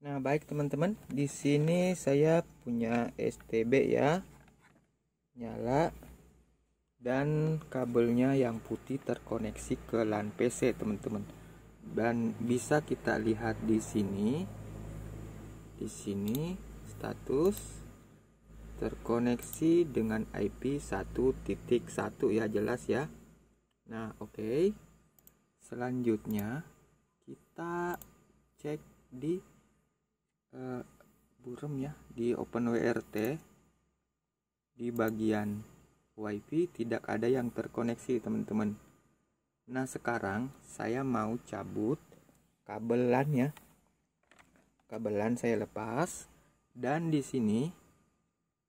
Nah, baik teman-teman, di sini saya punya STB ya. Nyala dan kabelnya yang putih terkoneksi ke LAN PC, teman-teman. Dan bisa kita lihat di sini. Di sini status terkoneksi dengan IP 1.1 ya, jelas ya. Nah, oke. Okay. Selanjutnya kita cek di uh, burem ya di open wrt di bagian WiFi tidak ada yang terkoneksi teman-teman. Nah sekarang saya mau cabut kabelannya, kabelan saya lepas dan di sini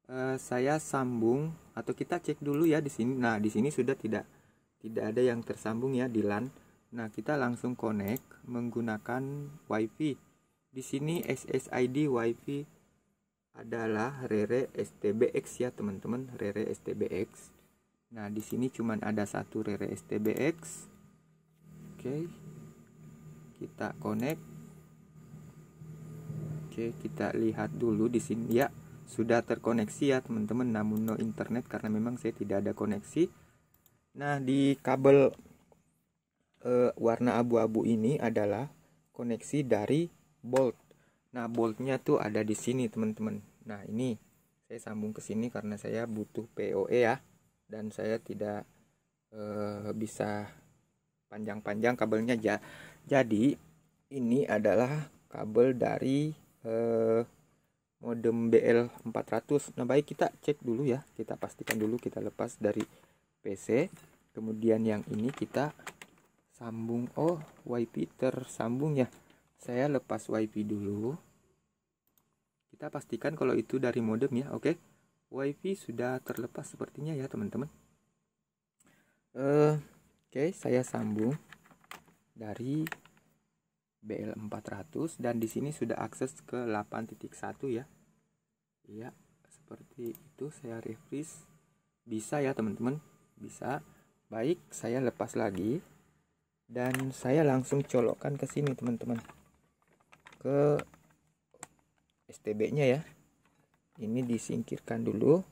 eh, saya sambung atau kita cek dulu ya di sini. Nah di sini sudah tidak tidak ada yang tersambung ya di LAN. Nah kita langsung connect menggunakan WiFi. Di sini SSID WiFi adalah Rere STBX ya teman-teman, Rere STBX. Nah, di sini cuman ada satu Rere STBX. Oke. Kita connect. Oke, kita lihat dulu di sini ya. Sudah terkoneksi ya teman-teman, namun no internet karena memang saya tidak ada koneksi. Nah, di kabel e, warna abu-abu ini adalah koneksi dari bolt nah boltnya tuh ada di sini teman-teman nah ini saya sambung ke sini karena saya butuh POE ya dan saya tidak eh, bisa panjang-panjang kabelnya ja jadi ini adalah kabel dari eh, modem BL400 nah baik kita cek dulu ya kita pastikan dulu kita lepas dari PC kemudian yang ini kita sambung oh wifi tersambung ya saya lepas wifi dulu kita pastikan kalau itu dari modem ya oke okay? WiFi sudah terlepas sepertinya ya teman-teman uh, oke okay, saya sambung dari BL400 dan di sini sudah akses ke 8.1 ya iya seperti itu saya refresh bisa ya teman-teman bisa baik saya lepas lagi dan saya langsung colokkan ke sini teman-teman ke STB nya ya ini disingkirkan dulu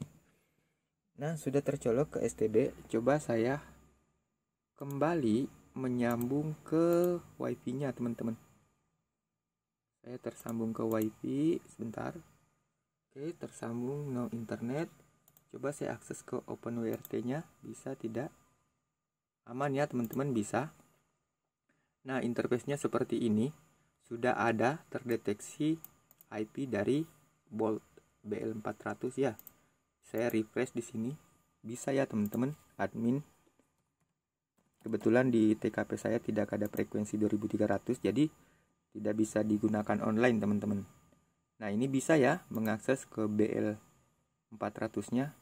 nah sudah tercolok ke STB coba saya kembali menyambung ke WiFi nya teman-teman saya tersambung ke WiFi sebentar oke tersambung no internet coba saya akses ke OpenWRT nya bisa tidak aman ya teman-teman bisa nah interface nya seperti ini sudah ada terdeteksi IP dari Bolt BL400 ya. Saya refresh di sini. Bisa ya teman-teman admin. Kebetulan di TKP saya tidak ada frekuensi 2300 jadi tidak bisa digunakan online teman-teman. Nah, ini bisa ya mengakses ke BL 400-nya.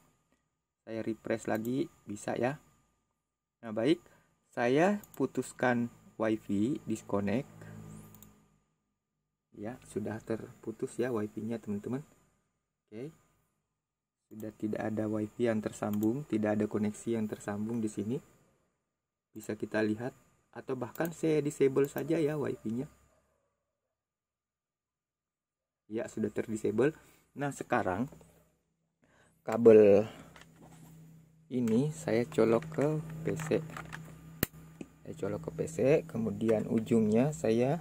Saya refresh lagi, bisa ya. Nah, baik. Saya putuskan WiFi disconnect ya sudah terputus ya wifi-nya teman-teman oke sudah tidak ada wifi yang tersambung tidak ada koneksi yang tersambung di sini bisa kita lihat atau bahkan saya disable saja ya wifi-nya ya sudah terdisable nah sekarang kabel ini saya colok ke PC saya colok ke PC kemudian ujungnya saya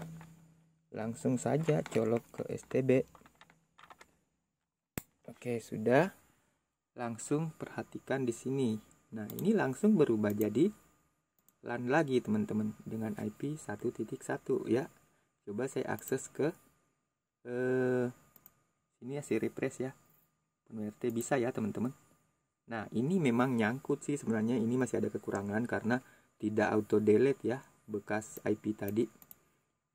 langsung saja colok ke STB Oke sudah langsung perhatikan di sini nah ini langsung berubah jadi LAN lagi teman-teman dengan IP 1.1 ya coba saya akses ke eh, ini ya si refresh ya PNRT bisa ya teman-teman nah ini memang nyangkut sih sebenarnya ini masih ada kekurangan karena tidak auto delete ya bekas IP tadi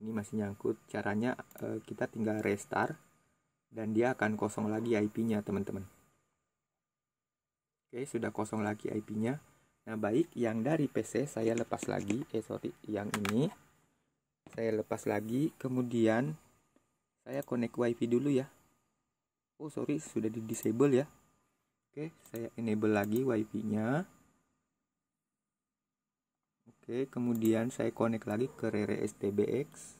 ini masih nyangkut caranya uh, kita tinggal restart dan dia akan kosong lagi IP-nya teman-teman oke sudah kosong lagi IP-nya nah baik yang dari PC saya lepas lagi eh sorry yang ini saya lepas lagi kemudian saya connect wifi dulu ya oh sorry sudah di disable ya oke saya enable lagi wifi nya Oke, kemudian saya connect lagi ke Rere STBX.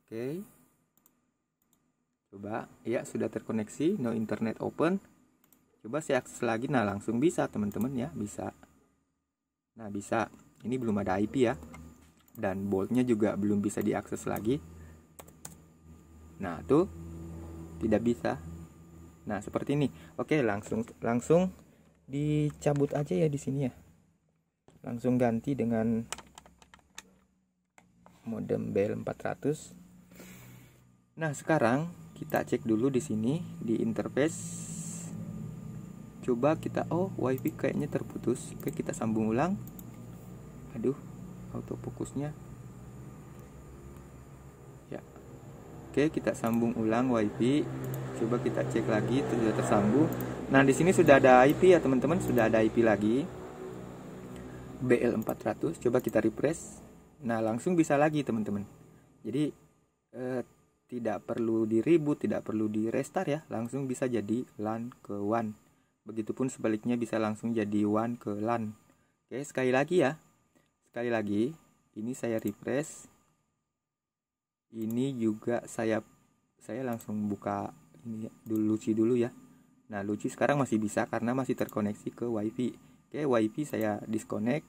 Oke. Coba, ya sudah terkoneksi, no internet open. Coba saya akses lagi, nah langsung bisa teman-teman ya, bisa. Nah, bisa. Ini belum ada IP ya. Dan boltnya juga belum bisa diakses lagi. Nah, tuh tidak bisa Nah, seperti ini. Oke, langsung langsung dicabut aja ya di sini ya. Langsung ganti dengan modem BL 400. Nah, sekarang kita cek dulu di sini di interface coba kita oh wifi kayaknya terputus oke kita sambung ulang aduh auto ya oke kita sambung ulang wifi coba kita cek lagi itu sudah tersambung nah di sini sudah ada IP ya teman-teman sudah ada IP lagi BL400 coba kita refresh nah langsung bisa lagi teman-teman jadi eh, tidak perlu diribut, tidak perlu di restart ya langsung bisa jadi LAN ke WAN begitupun sebaliknya bisa langsung jadi WAN ke LAN oke sekali lagi ya sekali lagi ini saya refresh ini juga saya saya langsung buka Iya, dulu Luci dulu ya nah Luci sekarang masih bisa karena masih terkoneksi ke wifi oke wifi saya disconnect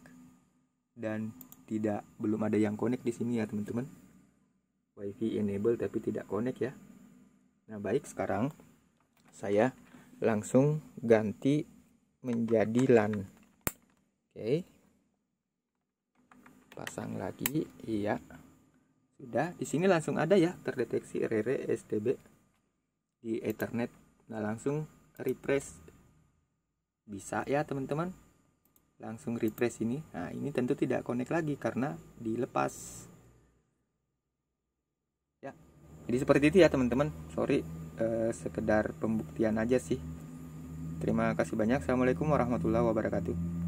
dan tidak belum ada yang connect di sini ya teman-teman wifi enable tapi tidak connect ya nah baik sekarang saya langsung ganti menjadi LAN oke pasang lagi iya sudah di sini langsung ada ya terdeteksi rere stb di Ethernet nah langsung refresh bisa ya teman-teman langsung refresh ini nah ini tentu tidak connect lagi karena dilepas ya jadi seperti itu ya teman-teman sorry eh, sekedar pembuktian aja sih terima kasih banyak assalamualaikum warahmatullahi wabarakatuh